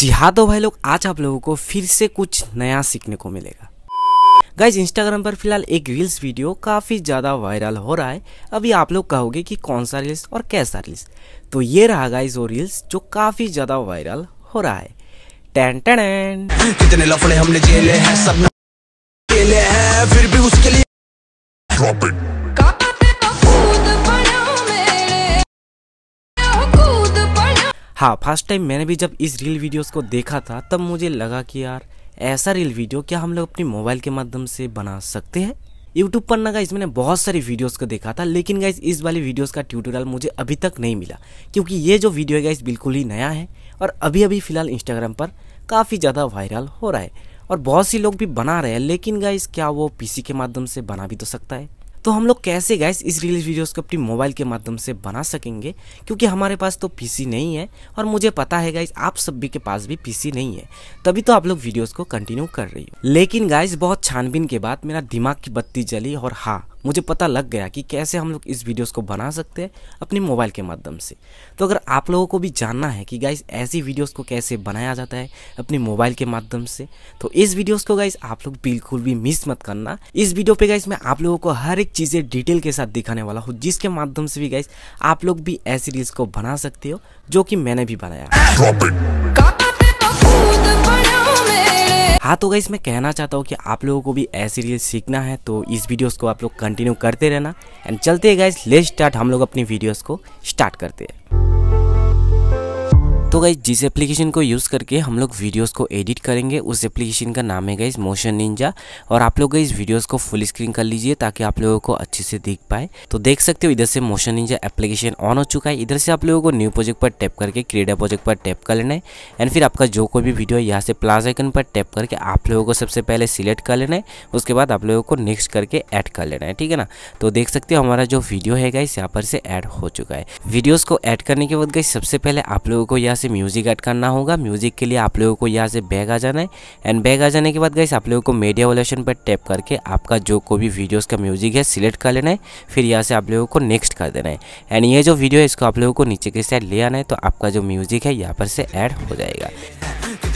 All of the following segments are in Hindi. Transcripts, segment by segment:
जी हाँ तो भाई लोग आज आप लोगों को फिर से कुछ नया सीखने को मिलेगा गाइज इंस्टाग्राम पर फिलहाल एक रील्स वीडियो काफ़ी ज़्यादा वायरल हो रहा है अभी आप लोग कहोगे कि कौन सा रील्स और कैसा रील्स तो ये रहा गाइज वो रील्स जो काफ़ी ज़्यादा वायरल हो रहा है टैन टैन कितने लफड़े हमने जेले हैं सब फिर भी उसके लिए हाँ फर्स्ट टाइम मैंने भी जब इस रील वीडियोस को देखा था तब मुझे लगा कि यार ऐसा रील वीडियो क्या हम लोग अपने मोबाइल के माध्यम से बना सकते हैं यूट्यूब पर ना गाइस मैंने बहुत सारी वीडियोस को देखा था लेकिन गाइज इस वाली वीडियोस का ट्यूटोरियल मुझे अभी तक नहीं मिला क्योंकि ये जो वीडियो है गाइज बिल्कुल ही नया है और अभी अभी फ़िलहाल इंस्टाग्राम पर काफ़ी ज़्यादा वायरल हो रहा है और बहुत सी लोग भी बना रहे हैं लेकिन गाइज क्या वो पीसी के माध्यम से बना भी तो सकता है तो हम लोग कैसे गैस इस रिलीज वीडियोस को अपनी मोबाइल के माध्यम से बना सकेंगे क्योंकि हमारे पास तो पीसी नहीं है और मुझे पता है गाइस आप सभी के पास भी पीसी नहीं है तभी तो आप लोग वीडियोस को कंटिन्यू कर रही हो लेकिन गैस बहुत छानबीन के बाद मेरा दिमाग की बत्ती जली और हाँ मुझे पता लग गया कि कैसे हम लोग इस वीडियोस को बना सकते हैं अपने मोबाइल के माध्यम से तो अगर आप लोगों को भी जानना है कि गाइस ऐसी वीडियोस को कैसे बनाया जाता है अपने मोबाइल के माध्यम से तो इस वीडियोस को गाइस आप लोग बिल्कुल भी मिस मत करना इस वीडियो पे गाइस मैं आप लोगों को हर एक चीज़ें डिटेल के साथ दिखाने वाला हूँ जिसके माध्यम से भी गाइस आप लोग भी ऐसी रील्स को बना सकते हो जो कि मैंने भी बनाया हाँ तो गई मैं कहना चाहता हूँ कि आप लोगों को भी ऐसी रील सीखना है तो इस वीडियोस को आप लोग कंटिन्यू करते रहना एंड चलते हैं गाइज लेट स्टार्ट हम लोग अपनी वीडियोस को स्टार्ट करते हैं तो गाइज जिस एप्लीकेशन को यूज़ करके हम लोग वीडियोस को एडिट करेंगे उस एप्लीकेशन का नाम है गाइज मोशन निंजा और आप लोग इस वीडियोस को फुल स्क्रीन कर लीजिए ताकि आप लोगों को अच्छे से दिख पाए तो देख सकते हो इधर से मोशन निंजा एप्लीकेशन ऑन हो चुका है इधर से आप लोगों को न्यू प्रोजेक्ट पर टैप करके क्रिएटर प्रोजेक्ट पर टैप कर लेना है एंड फिर आपका जो कोई भी वीडियो है यहाँ से प्लास आइकन पर टैप करके आप लोगों को सबसे पहले सिलेक्ट कर लेना है उसके बाद आप लोगों को नेक्स्ट करके ऐड कर लेना है ठीक है ना तो देख सकते हो हमारा जो वीडियो है गाइज यहाँ पर से ऐड हो चुका है वीडियोज़ को ऐड करने के बाद गई सबसे पहले आप लोगों को यहाँ से म्यूज़िक ऐड करना होगा म्यूज़िक के लिए आप लोगों को यहाँ से बैग आ जाना है एंड बैग आ जाने के बाद गाइस आप लोगों को मीडिया वॉलेशन पर टैप करके आपका जो कोई भी वीडियोज़ का म्यूज़िक है सिलेक्ट कर लेना है फिर यहाँ से आप लोगों को नेक्स्ट कर देना है एंड ये जो वीडियो है इसको आप लोगों को नीचे के साइड ले आना है तो आपका जो म्यूज़िक है यहाँ पर से ऐड हो जाएगा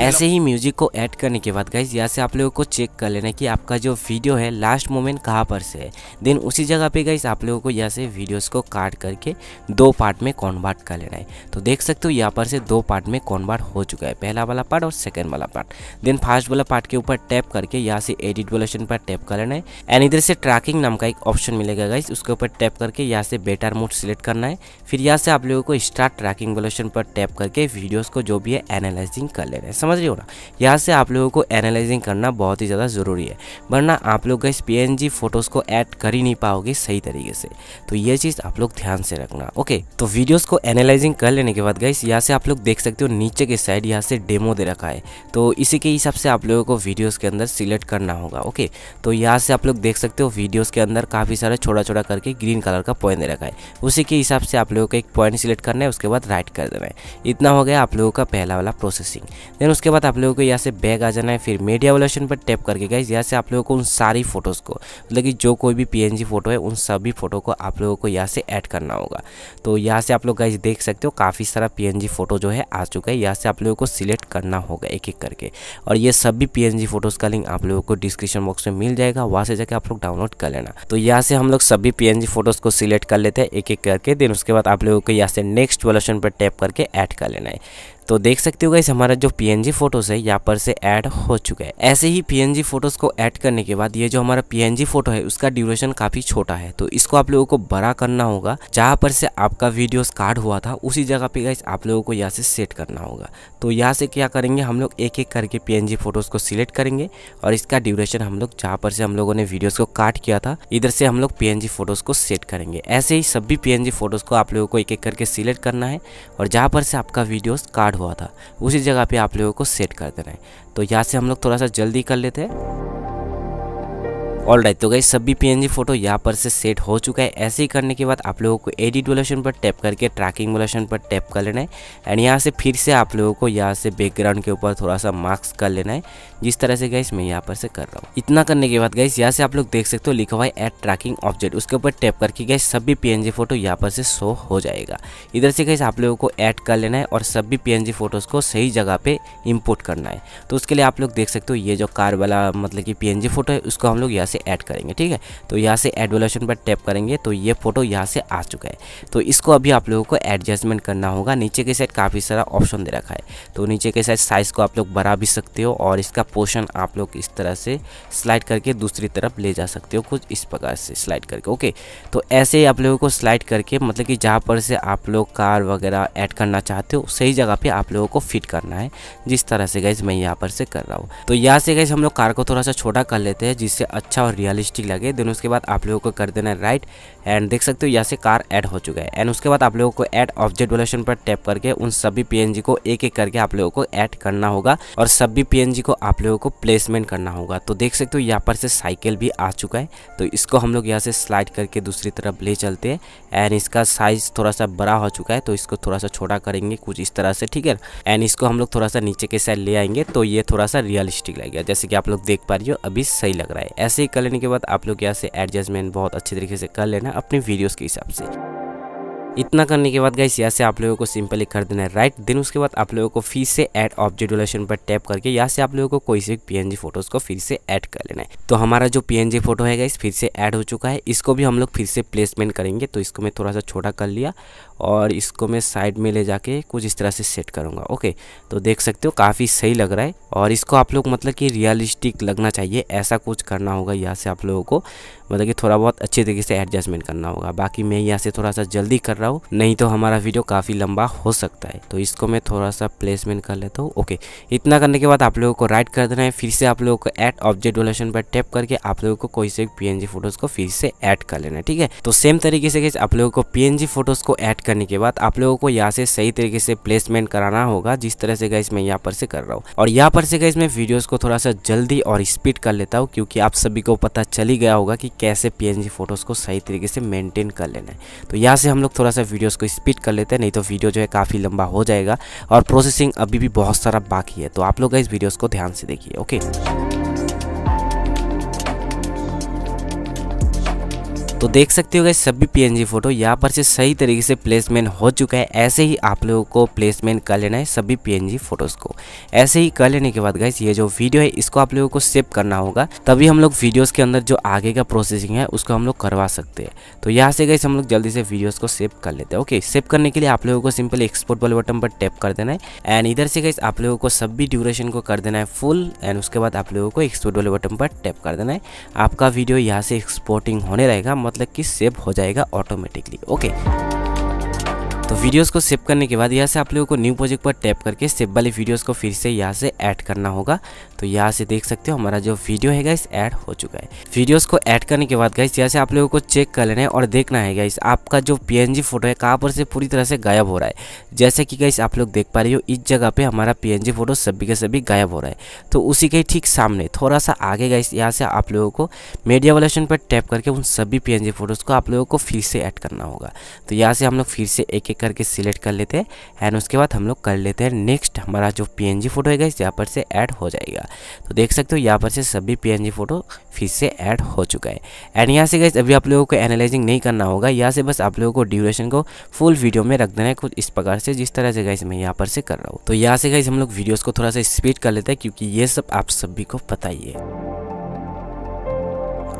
ऐसे ही म्यूजिक को ऐड करने के बाद गाइज यहाँ से आप लोगों को चेक कर लेना कि आपका जो वीडियो है लास्ट मोमेंट कहाँ पर से है देन उसी जगह पे गाइज आप लोगों को यहाँ से वीडियोस को काट करके दो पार्ट में कॉन्वर्ट कर लेना है तो देख सकते हो यहाँ पर से दो पार्ट में कॉन्वर्ट हो चुका है पहला वाला पार्ट और सेकेंड वाला पार्ट देन फर्स्ट वाला पार्ट के ऊपर टैप करके यहाँ से एडिट वोलेशन पर टैप कर लेना है एंड इधर से ट्रैकिंग नाम का एक ऑप्शन मिलेगा गाइज उसके ऊपर टैप करके यहाँ से बेटर मोड सिलेक्ट करना है फिर यहाँ से आप लोगों को स्टार्ट ट्रैकिंग वोलेशन पर टैप करके वीडियोज़ को जो भी है एनालाइजिंग कर लेना है समझ रही हो ना यहाँ से आप लोगों को एनालाइजिंग करना बहुत ही ज़्यादा ज़रूरी है वरना आप लोग इस पी फ़ोटोज़ को ऐड कर ही नहीं पाओगे सही तरीके से तो ये चीज़ आप लोग ध्यान से रखना ओके तो वीडियोज़ को एनालाइजिंग कर लेने के बाद गई यहाँ से आप लोग देख सकते हो नीचे के साइड यहाँ से डेमो दे रखा है तो इसी के हिसाब से आप लोगों को वीडियोज़ के अंदर सिलेक्ट करना होगा ओके तो यहाँ से आप लोग देख सकते हो वीडियोज़ के अंदर काफ़ी सारा छोटा छोटा करके ग्रीन कलर का पॉइंट दे रखा है उसी के हिसाब से आप लोगों को एक पॉइंट सिलेक्ट करना है उसके बाद राइट कर देना है इतना हो गया आप लोगों का पहला वाला प्रोसेसिंग देन उसके बाद आप लोगों को यहाँ से बैग आ जाना है फिर मीडिया वोलेशन पर टैप करके गाइज यहाँ से आप लोगों को उन सारी फ़ोटोज़ को मतलब कि जो कोई भी पी फ़ोटो है उन सभी फ़ोटो को आप लोगों को यहाँ से ऐड करना होगा तो यहाँ से आप लोग गाइज देख सकते हो काफ़ी सारा पी फ़ोटो जो है आ चुका है यहाँ से आप लोगों को सिलेक्ट करना होगा एक एक करके और ये सभी पी फ़ोटोज़ का लिंक आप लोगों को डिस्क्रिप्शन बॉक्स में मिल जाएगा वहाँ से जाकर आप लोग डाउनलोड कर लेना तो यहाँ से हम लोग सभी पी फ़ोटोज़ को सिलेक्ट कर लेते हैं एक एक करके देन उसके बाद आप लोगों को यहाँ से नेक्स्ट वोलेशन पर टैप करके ऐड कर लेना है तो देख सकते हो गाइस हमारा जो जी फोटोज है यहाँ पर से ऐड हो चुका है ऐसे ही जी फोटोज को ऐड करने के बाद ये जो हमारा जी फोटो है उसका ड्यूरेशन काफी छोटा है तो इसको आप लोगों को बड़ा करना होगा जहाँ पर से आपका वीडियोस कार्ड हुआ था उसी जगह पे गाइस आप लोगों को यहाँ से सेट करना होगा तो यहाँ से क्या करेंगे हम लोग एक एक करके जी फोटोज को सिलेक्ट करेंगे और इसका ड्यूरेशन हम लोग जहाँ पर से हम लोगों ने वीडियोज को काट किया था इधर से हम लोग जी फोटोज को सेट करेंगे ऐसे ही सभी जी फोटोज को आप लोगों को एक एक करके सिलेक्ट करना है और जहाँ पर से आपका वीडियोस कार्ड हुआ था उसी जगह पे आप लोगों को सेट कर देना है तो यहाँ से हम लोग थोड़ा सा जल्दी कर लेते हैं ऑल राइट तो गई सभी पीएनजी फोटो यहाँ पर से सेट हो चुका है ऐसे ही करने के बाद आप लोगों को एडिट वोलेशन पर टैप करके ट्रैकिंग वोलेशन पर टैप कर लेना है एंड यहाँ से फिर से आप लोगों को यहाँ से बैकग्राउंड के ऊपर थोड़ा सा मार्क्स कर लेना है जिस तरह से गई मैं यहाँ पर से कर रहा हूँ इतना करने के बाद गई यहाँ से आप लोग देख सकते हो लिखा हुआ है एट ट्रैकिंग ऑब्जेक्ट उसके ऊपर टैप करके गए सभी पी फोटो यहाँ पर से शो हो जाएगा इधर से गई आप लोगों को ऐड कर लेना है और सभी पी फोटोज़ को सही जगह पर इम्पोर्ट करना है तो उसके लिए आप लोग देख सकते हो ये जो कार वाला मतलब कि पी फोटो है उसको हम लोग यहाँ से ऐड करेंगे ठीक है तो यहाँ से ऐड वॉल्यूशन पर टैप करेंगे तो ये फोटो यहाँ से आ चुका है तो इसको अभी आप लोगों को एडजस्टमेंट करना होगा नीचे के साइड काफ़ी सारा ऑप्शन दे रखा है तो नीचे के साइड साइज़ को आप लोग बढ़ा भी सकते हो और इसका पोर्शन आप लोग इस तरह से स्लाइड करके दूसरी तरफ ले जा सकते हो कुछ इस प्रकार से स्लाइड करके ओके तो ऐसे आप लोगों को स्लाइड करके मतलब कि जहाँ पर से आप लोग कार वगैरह ऐड करना चाहते हो सही जगह पर आप लोगों को फिट करना है जिस तरह से गैस मैं यहाँ पर से कर रहा हूँ तो यहाँ से गैस हम लोग कार को थोड़ा सा छोटा कर लेते हैं जिससे अच्छा अच्छा और रियलिस्टिक लगे देन उसके बाद आप लोगों को कर देना राइट एंड देख सकते हो यहाँ से कार ऐड हो चुका है एंड उसके बाद आप लोगों को ऐड ऑब्जेक्ट वोलेशन पर टैप करके उन सभी पीएनजी को एक एक करके आप लोगों को ऐड करना होगा और सभी पीएनजी को आप लोगों को प्लेसमेंट करना होगा तो देख सकते हो यहाँ पर से साइकिल भी आ चुका है तो इसको हम लोग यहाँ से स्लाइड करके दूसरी तरफ ले चलते हैं एंड इसका साइज थोड़ा सा बड़ा हो चुका है तो इसको थोड़ा सा छोटा करेंगे कुछ इस तरह से ठीक है एंड इसको हम लोग थोड़ा सा नीचे के साइड ले आएंगे तो ये थोड़ा सा रियलिस्टिक लगेगा जैसे कि आप लोग देख पा रही हो अभी सही लग रहा है ऐसे ही कर लेने के बाद आप लोग यहाँ से एडजस्टमेंट बहुत अच्छे तरीके से कर लेना है अपने वीडियोस के हिसाब से इतना करने के बाद गाइस यहाँ से आप लोगों को सिंपली कर देना है राइट देन उसके बाद आप लोगों को फिर से ऐड ऑब्जेक्ट रिलेशन पर टैप करके यहाँ से आप लोगों को कोई से पीएनजी फोटोज को फिर से ऐड कर लेना है तो हमारा जो पीएनजी फोटो है गाइस फिर से ऐड हो चुका है इसको भी हम लोग फिर से प्लेसमेंट करेंगे तो इसको मैं थोड़ा सा छोटा कर लिया और इसको मैं साइड में ले जाके कुछ इस तरह से सेट करूँगा ओके तो देख सकते हो काफ़ी सही लग रहा है और इसको आप लोग मतलब कि रियलिस्टिक लगना चाहिए ऐसा कुछ करना होगा यहाँ से आप लोगों को मतलब कि थोड़ा बहुत अच्छे तरीके से एडजस्टमेंट करना होगा बाकी मैं यहाँ से थोड़ा सा जल्दी कर रहा हूँ नहीं तो हमारा वीडियो काफ़ी लंबा हो सकता है तो इसको मैं थोड़ा सा प्लेसमेंट कर लेता हूँ ओके इतना करने के बाद आप लोगों को राइट कर देना है फिर से आप लोगों को एट ऑब्जेक्ट डोलेशन पर टैप करके आप लोगों को कोई से पी फोटोज़ को फिर से ऐड कर लेना है ठीक है तो सेम तरीके से आप लोगों को पी फोटोज़ को ऐड कर करने के बाद आप लोगों को यहाँ से सही तरीके से प्लेसमेंट कराना होगा जिस तरह से गाइस मैं यहाँ पर से कर रहा हूँ और यहाँ पर से गाइस मैं वीडियोस को थोड़ा सा जल्दी और स्पीड कर लेता हूँ क्योंकि आप सभी को पता ही गया होगा कि कैसे पीएनजी फोटोज़ को सही तरीके से मेंटेन कर लेना है तो यहाँ से हम लोग थोड़ा सा वीडियोज़ को स्पीड कर लेते हैं नहीं तो वीडियो जो है काफ़ी लंबा हो जाएगा और प्रोसेसिंग अभी भी बहुत सारा बाकी है तो आप लोग इस वीडियोज़ को ध्यान से देखिए ओके तो देख सकते हो गए सभी पीएनजी फोटो यहाँ पर से सही तरीके से प्लेसमेंट हो चुका है ऐसे ही आप लोगों को प्लेसमेंट कर लेना है सभी पीएनजी फोटोज़ को ऐसे ही कर लेने के बाद गाइस ये जो वीडियो है इसको आप लोगों को सेव करना होगा तभी हम लोग वीडियोज़ के अंदर जो आगे का प्रोसेसिंग है उसको हम लोग करवा सकते हैं तो यहाँ से गए हम लोग जल्दी से वीडियोज़ को सेव कर लेते हैं ओके सेव करने के लिए आप लोगों को सिंपल एक्सपोर्ट वाले बटन पर टैप कर देना है एंड इधर से गए आप लोगों को सभी ड्यूरेशन को कर देना है फुल एंड उसके बाद आप लोगों को एक्सपोर्ट वाले बटन पर टैप कर देना है आपका वीडियो यहाँ से एक्सपोर्टिंग होने रहेगा मतलब कि सेव हो जाएगा ऑटोमेटिकली ओके तो वीडियोस को सेव करने के बाद यहाँ से आप लोगों को न्यू प्रोजेक्ट पर टैप करके सेव वाली वीडियोस को फिर से यहाँ से ऐड करना होगा तो यहाँ से देख सकते हो हमारा जो वीडियो है गाइस ऐड हो चुका है वीडियोस को ऐड करने के बाद गाइस यहाँ से आप लोगों को चेक कर लेना है और देखना है गाइस आपका जो पी फोटो है कहाँ पर से पूरी तरह से गायब हो रहा है जैसे कि गाइस आप लोग देख पा रहे हो इस जगह पर हमारा पी फोटो सभी के सभी गायब हो रहा है तो उसी के ठीक सामने थोड़ा सा आगे गाइस यहाँ से आप लोगों को मीडिया वलेशन पर टैप करके उन सभी पी फोटोज़ को आप लोगों को फिर से ऐड करना होगा तो यहाँ से हम लोग फिर से एक एक करके सिलेक्ट कर लेते हैं एंड उसके बाद हम लोग कर लेते हैं नेक्स्ट हमारा जो पी फोटो है गाइस यहाँ पर से ऐड हो जाएगा तो देख सकते हो यहाँ पर से सभी पी फोटो फिर से ऐड हो चुका है एंड यहाँ से गई अभी आप लोगों को एनालाइजिंग नहीं करना होगा यहाँ से बस आप लोगों को ड्यूरेशन को फुल वीडियो में रख देना है कुछ इस प्रकार से जिस तरह से गाइस मैं यहाँ पर से कर रहा हूँ तो यहाँ से गाइस हम लोग वीडियोज़ को थोड़ा सा स्पीड कर लेते हैं क्योंकि ये सब आप सभी को पता ही है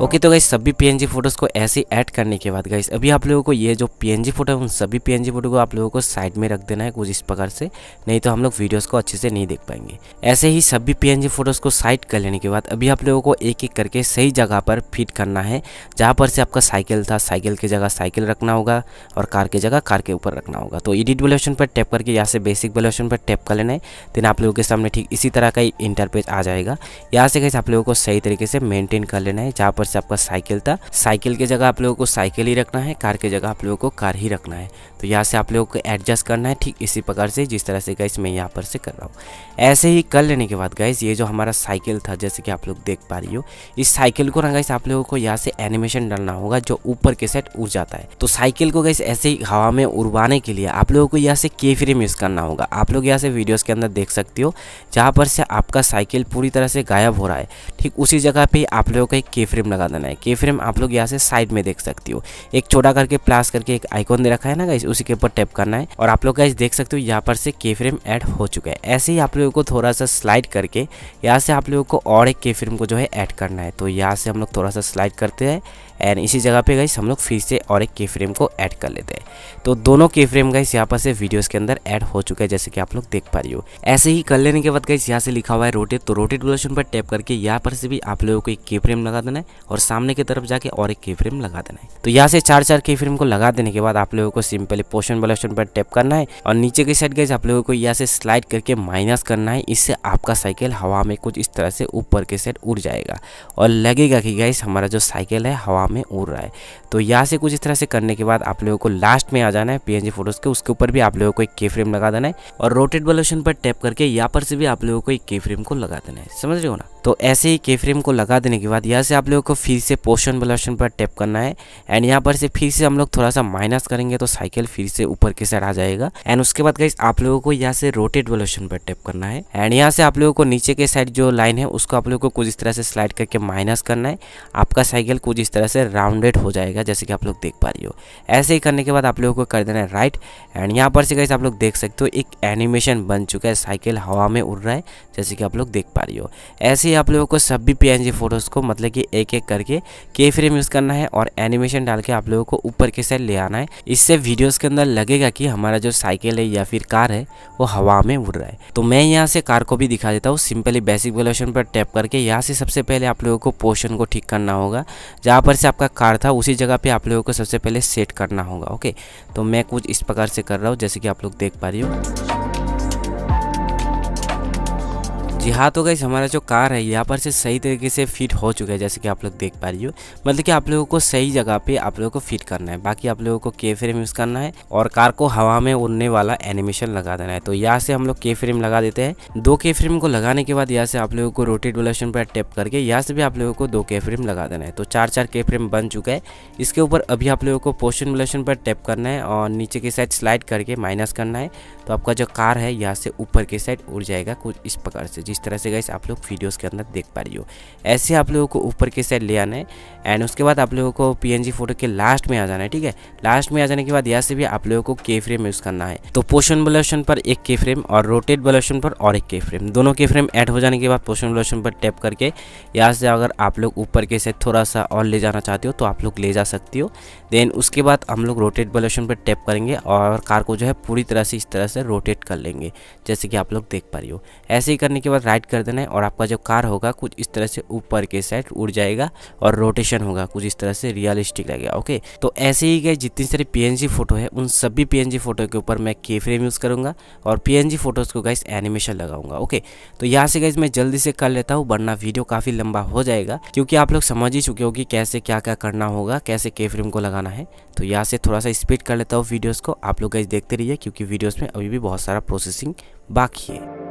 ओके तो गाइस सभी जी फोटोज़ को ऐसे ऐड करने के बाद गाइस अभी आप लोगों को ये जो जी फोटो है उन सभी जी फोटो को आप लोगों को साइड में रख देना है कुछ इस प्रकार से नहीं तो हम लोग वीडियोस को अच्छे से नहीं देख पाएंगे ऐसे ही सभी जी फोटोज़ को साइड कर लेने के बाद अभी आप लोगों को एक एक करके सही जगह पर फिट करना है जहाँ पर से आपका साइकिल था साइकिल की जगह साइकिल रखना होगा और कार की जगह कार के ऊपर रखना होगा तो एडिट वैल्यूशन पर टैप करके यहाँ से बेसिक वैल्यूशन पर टैप कर लेना है देन आप लोगों के सामने ठीक इसी तरह का इंटरपेज आ जाएगा यहाँ से गाइस आप लोगों को सही तरीके से मेनटेन कर लेना है जहाँ पर ऊपर से आपका साइकिल था साइकिल की जगह आप लोगों को साइकिल ही रखना है कार के जगह आप लोगों को कार ही रखना है तो यहाँ से आप लोगों को एडजस्ट करना है ठीक इसी प्रकार से जिस तरह से गैस मैं यहाँ पर से कर रहा हूँ ऐसे ही कर लेने के बाद गैस ये जो हमारा साइकिल था जैसे कि आप लोग देख पा रही हो इस साइकिल को ना गैस आप लोगों को यहाँ से एनिमेशन डालना होगा जो ऊपर के सेट उड़ जाता है तो साइकिल को गैस ऐसे ही हवा में उड़वाने के लिए आप लोगों को यहाँ से के फ्रेम यूज़ करना होगा आप लोग यहाँ से वीडियोज़ के अंदर देख सकते हो जहाँ पर से आपका साइकिल पूरी तरह से गायब हो रहा है ठीक उसी जगह पर आप लोगों को एक के फ्रेम लगा देना है के फ्रेम आप लोग यहाँ से साइड में देख सकते हो एक छोटा करके प्लास करके एक आइकॉन दे रखा है ना गैस उसी के ऊपर टैप करना है और आप लोग गाइज देख सकते हो यहाँ पर से के फ्रेम ऐड हो चुका है ऐसे ही आप लोगों को थोड़ा सा स्लाइड करके यहाँ से आप लोगों को और एक के फ्रेम को जो है ऐड करना है तो यहाँ से हम लोग थोड़ा सा स्लाइड करते हैं एंड इसी जगह पे गई हम लोग फिर से और एक के फ्रेम को ऐड कर लेते हैं तो दोनों के फ्रेम गई यहाँ पर से वीडियोस के अंदर ऐड हो चुका है जैसे कि आप लोग देख पा रही हो ऐसे ही कर लेने के बाद गई यहाँ से लिखा हुआ है रोटेट तो रोटेट ब्लोशन पर टैप करके यहाँ पर से भी आप लोगों को एक के फ्रेम लगा देना है और सामने की तरफ जाके और एक के फ्रेम लगा देना है तो यहाँ से चार चार के फ्रेम को लगा देने के बाद आप लोगों को सिंपली पोशन बोलेशन पर टैप करना है और नीचे की साइड गए आप लोगों को यहाँ से स्लाइड करके माइनस करना है इससे आपका साइकिल हवा में कुछ इस तरह से ऊपर के साइड उड़ जाएगा और लगेगा कि गैस हमारा जो साइकिल है हवा हवा में उड़ रहा है तो यहाँ से कुछ इस तरह से करने के बाद आप लोगों को लास्ट में आ जाना है पीएनजी फोटोज के उसके ऊपर भी आप लोगों को एक के फ्रेम लगा देना है और रोटेट वाले ऑप्शन पर टैप करके यहाँ पर से भी आप लोगों को एक के फ्रेम को लगा देना है समझ रहे हो ना तो ऐसे ही के फ्रेम को लगा देने के बाद यहाँ से आप लोगों को फिर से पोशन वाले ऑप्शन पर टैप करना है एंड यहाँ पर से फिर से हम लोग थोड़ा सा माइनस करेंगे तो साइकिल फिर से ऊपर की साइड आ जाएगा एंड उसके बाद गाइस आप लोगों को यहाँ से रोटेट वाले ऑप्शन पर टैप करना है एंड यहाँ से आप लोगों को नीचे के साइड जो लाइन है उसको आप लोगों को कुछ इस तरह से स्लाइड करके माइनस करना है आपका साइकिल कुछ इस तरह से राउंडेड हो जाएगा जाएगा जैसे कि आप लोग देख पा रही हो ऐसे ही करने के बाद आप लोगों को कर देना है राइट एंड यहाँ पर से कैसे आप लोग देख सकते हो एक एनिमेशन बन चुका है साइकिल हवा में उड़ रहा है जैसे कि आप लोग देख पा रही हो ऐसे ही आप लोगों को सभी पी फोटोज़ को मतलब कि एक एक करके के फ्रेम यूज़ करना है और एनिमेशन डाल के आप लोगों को ऊपर के साइड ले आना है इससे वीडियोज़ के अंदर लगेगा कि हमारा जो साइकिल है या फिर कार है वो हवा में उड़ रहा है तो मैं यहाँ से कार को भी दिखा देता हूँ सिंपली बेसिक वेलोशन पर टैप करके यहाँ से सबसे पहले आप लोगों को पोर्शन को ठीक करना होगा जहाँ पर से आपका कार था उसी जगह जगह पे आप लोगों को सबसे पहले सेट करना होगा ओके तो मैं कुछ इस प्रकार से कर रहा हूँ जैसे कि आप लोग देख पा रही हो जी हाँ तो गई हमारा जो कार है यहाँ पर से सही तरीके से फिट हो चुका है जैसे कि आप लोग देख पा रही हो मतलब कि आप लोगों को सही जगह पे आप लोगों को फिट करना है बाकी आप लोगों को के फ्रेम यूज़ करना है और कार को हवा में उड़ने वाला एनिमेशन लगा देना है तो यहाँ से हम लोग के फ्रेम लगा देते हैं दो के फ्रेम को लगाने के बाद यहाँ से आप लोगों को रोटेट वोलेशन पर टेप करके यहाँ से भी आप लोगों को दो के फ्रेम लगा देना है तो चार चार के फ्रेम बन चुका है इसके ऊपर अभी आप लोगों को पोशन वोलेशन पर टेप करना है और नीचे की साइड स्लाइड करके माइनस करना है तो आपका जो कार है यहाँ से ऊपर की साइड उड़ जाएगा कुछ इस प्रकार से जिस तरह से गैस आप लोग वीडियोस के अंदर देख पा रही हो ऐसे आप लोगों को ऊपर के साइड ले आना है एंड उसके बाद आप लोगों को पीएनजी फोटो के लास्ट में आ जाना है ठीक है लास्ट में आ जाने के बाद यहाँ से भी आप लोगों को के फ्रेम यूज़ करना है तो पोषण बलोशन पर एक के फ्रेम और रोटेट बलोशन पर और एक के फ्रेम दोनों के फ्रेम ऐड हो जाने के बाद पोषण बलोशन पर टैप करके यहाँ से अगर आप लोग ऊपर के साइड थोड़ा सा और ले जाना चाहते हो तो आप लोग ले जा सकते हो देन उसके बाद हम लोग रोटेट बलोशन पर टैप करेंगे और कार को जो है पूरी तरह से इस तरह से रोटेट कर लेंगे जैसे कि आप लोग देख पा रही हो ऐसे ही करने के बाद राइट कर देना है और आपका जो कार होगा कुछ इस तरह से ऊपर के साइड उड़ जाएगा और रोटेशन होगा कुछ इस तरह से रियलिस्टिक लगेगा ओके तो ऐसे ही गए जितनी सारी पी फोटो है उन सभी पी फोटो के ऊपर मैं के फ्रेम यूज़ करूँगा और पी फोटोज़ को गाइस एनिमेशन लगाऊंगा ओके तो यहाँ से गाइस मैं जल्दी से कर लेता हूँ वरना वीडियो काफ़ी लंबा हो जाएगा क्योंकि आप लोग समझ ही चुके हो कि कैसे क्या क्या करना होगा कैसे के फ्रेम को लगाना है तो यहाँ से थोड़ा सा स्पीड कर लेता हूँ वीडियोज़ को आप लोग गाइस देखते रहिए क्योंकि वीडियोज़ में अभी भी बहुत सारा प्रोसेसिंग बाकी है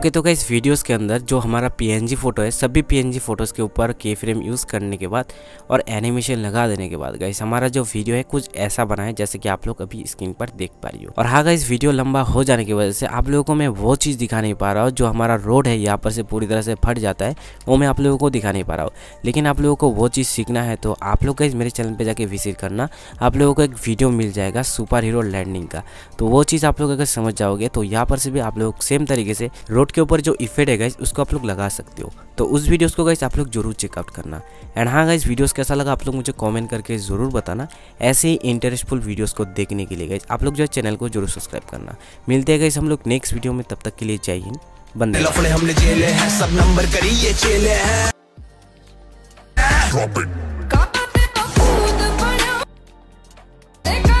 ओके तो इस वीडियोस के अंदर जो हमारा पीएनजी फोटो है सभी पीएनजी फोटोज़ के ऊपर के फ्रेम यूज़ करने के बाद और एनिमेशन लगा देने के बाद गाइस हमारा जो वीडियो है कुछ ऐसा बना है जैसे कि आप लोग अभी स्क्रीन पर देख पा रही हो और हाँ गाइस वीडियो लंबा हो जाने की वजह से आप लोगों को मैं वो चीज़ दिखा नहीं पा रहा हूँ जो हमारा रोड है यहाँ पर से पूरी तरह से फट जाता है वो मैं आप लोगों को दिखा नहीं पा रहा हूँ लेकिन आप लोगों को वो चीज़ सीखना है तो आप लोग गाइज मेरे चैनल पर जाके विजिट करना आप लोगों को एक वीडियो मिल जाएगा सुपर हीरो लैंडिंग का तो वो चीज़ आप लोग अगर समझ जाओगे तो यहाँ पर से भी आप लोग सेम तरीके से रोड कोट के ऊपर जो इफेक्ट है गाइज उसको आप लोग लगा सकते हो तो उस वीडियोस को गाइज आप लोग जरूर चेकआउट करना एंड हाँ गाइज वीडियोस कैसा लगा आप लोग मुझे कमेंट करके ज़रूर बताना ऐसे ही इंटरेस्टफुल वीडियोस को देखने के लिए गाइज आप लोग जो है चैनल को जरूर सब्सक्राइब करना मिलते हैं गाइज हम लोग नेक्स्ट वीडियो में तब तक के लिए जय हिंद बंदे हमने